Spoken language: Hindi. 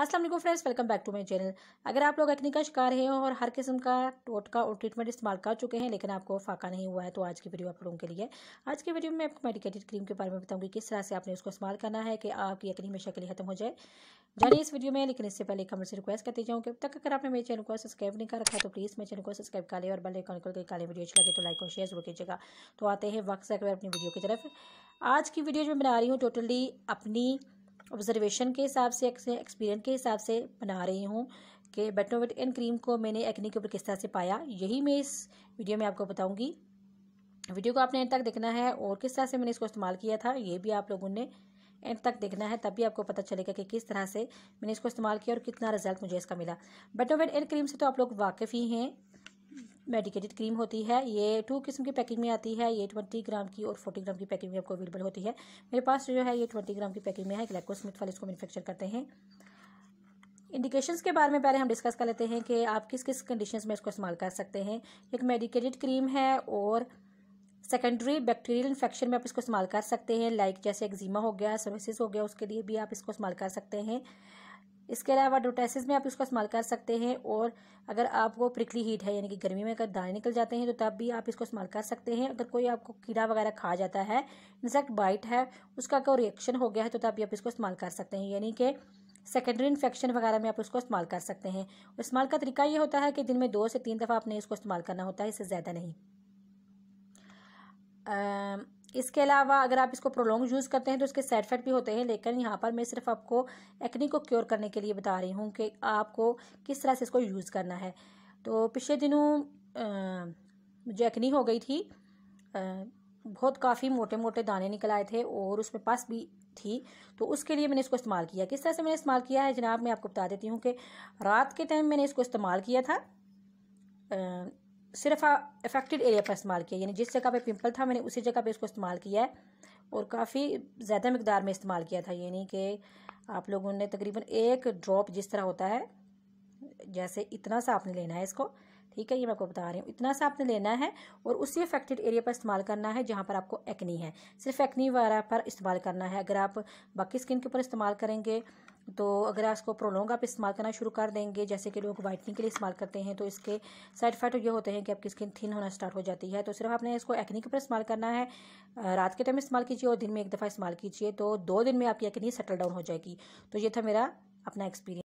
Aslam friends welcome back to my channel अगर आप लोग एक्ने का शिकार हैं और हर किस्म का टोटका और ट्रीटमेंट इस्तेमाल कर चुके हैं लेकिन आपको फाका नहीं हुआ है तो आज की वीडियो आप लोगों के लिए आज की वीडियो में आपको मेडिकेटेड क्रीम के बारे में बताऊंगी किस तरह से आपने उसको इस्तेमाल करना है कि आपकी यकनी हमेशा के लिए खत्म हो जाए जानिए इस वीडियो में लेकिन इससे पहले कमेंट से रिक्वेस्ट करती जाऊँ कि अब तक अगर आपने मेरे चैनल को सब्सक्राइब नहीं कर रखा तो प्लीज़ मेरे चैनल को सब्सक्राइब कर लें और बल्ले आइकॉन को काले वीडियो अच्छी लगे तो लाइक और शेयर जरूर कीजिएगा तो आते हैं वक्त से अपनी वीडियो की तरफ आज की वीडियो जो मैं बना रही हूँ टोटली अपनी ऑब्जर्वेशन के हिसाब से एक्सपीरियंस के हिसाब से बना रही हूँ कि बेटनोवेट एंड क्रीम को मैंने एक्ने के ऊपर किस तरह से पाया यही मैं इस वीडियो में आपको बताऊँगी वीडियो को आपने एंड तक देखना है और किस तरह से मैंने इसको इस्तेमाल किया था ये भी आप लोगों ने एंड तक देखना है तभी आपको पता चलेगा कि किस तरह से मैंने इसको इस्तेमाल किया और कितना रिजल्ट मुझे इसका मिला बेटोवेट एंड क्रीम से तो आप लोग वाकिफ़ ही हैं मेडिकेटेड क्रीम होती है ये टू किस्म की पैकिंग में आती है ये ट्वेंटी ग्राम की और फोर्टी ग्राम की पैकिंग में आपको अवेलेबल होती है मेरे पास जो है ये ट्वेंटी ग्राम की पैकिंग में है ग्लैकोस्मिथ वाले इसको मैनुफेक्चर करते हैं इंडिकेशंस के बारे में पहले हम डिस्कस कर लेते हैं कि आप किस किस कंडीशंस में इसको इस्तेमाल कर सकते हैं एक मेडिकेटेड क्रीम है और सेकेंडरी बैक्टीरियल इन्फेक्शन में आप इसको इस्तेमाल कर सकते हैं लाइक जैसे एक्जिमा हो गया सर्विसिस हो गया उसके लिए भी आप इसको इस्तेमाल कर सकते हैं इसके अलावा डोटासिस में आप इसको इस्तेमाल कर सकते हैं और अगर आपको प्रिकली हीट है यानी कि गर्मी में अगर दाने निकल जाते हैं तो तब भी आप इसको इस्तेमाल कर सकते हैं अगर कोई आपको कीड़ा वगैरह खा जाता है इंसेक्ट बाइट है उसका कोई रिएक्शन हो गया है तो तब भी आप इसको इस्तेमाल कर सकते हैं यानी कि सेकेंडरी इन्फेक्शन वगैरह में आप उसको इस्तेमाल कर सकते हैं इस्तेमाल का तरीका ये होता है कि दिन में दो से तीन दफ़ा आपने इसको इस्तेमाल करना होता है इससे ज़्यादा नहीं इसके अलावा अगर आप इसको प्रोलोंग यूज़ करते हैं तो इसके साइड इफेक्ट भी होते हैं लेकिन यहाँ पर मैं सिर्फ आपको एक्नी को क्योर करने के लिए बता रही हूँ कि आपको किस तरह से इसको यूज़ करना है तो पिछले दिनों मुझे एक्नी हो गई थी आ, बहुत काफ़ी मोटे मोटे दाने निकल आए थे और उसमें पस भी थी तो उसके लिए मैंने इसको इस्तेमाल किया किस तरह से मैंने इस्तेमाल किया है जनाब मैं आपको बता देती हूँ कि रात के टाइम मैंने इसको इस्तेमाल किया था आ, सिर्फ अफेक्टेड एरिया पर इस्तेमाल किया यानी जिस जगह पे पिंपल था मैंने उसी जगह पे इसको इस्तेमाल किया है और काफ़ी ज़्यादा मकदार में इस्तेमाल किया था यानी कि आप लोगों ने तकरीबन एक ड्रॉप जिस तरह होता है जैसे इतना सा आपने लेना है इसको ठीक है ये मैं आपको बता रही हूँ इतना सा आपने लेना है और उसी अफेक्टेड एरिया पर इस्तेमाल करना है जहाँ पर आपको एक्नी है सिर्फ एक्नी वगैरह पर इस्तेमाल करना है अगर आप बाकी स्किन के ऊपर इस्तेमाल करेंगे तो अगर आप इसको प्रोलोंग आप इस्तेमाल करना शुरू कर देंगे जैसे कि लोग वाइटनिंग के लिए इस्तेमाल करते हैं तो इसके साइड इफेक्ट ये होते हैं कि आपकी स्किन थिन होना स्टार्ट हो जाती है तो सिर्फ आपने इसको एक्नी के ऊपर इस्तेमाल करना है रात के टाइम इस्तेमाल कीजिए और दिन में एक दफ़ा इस्तेमाल कीजिए तो दो दिन में आपकी एक्नी सेटल डाउन हो जाएगी तो ये था मेरा अपना एक्सपीरियंस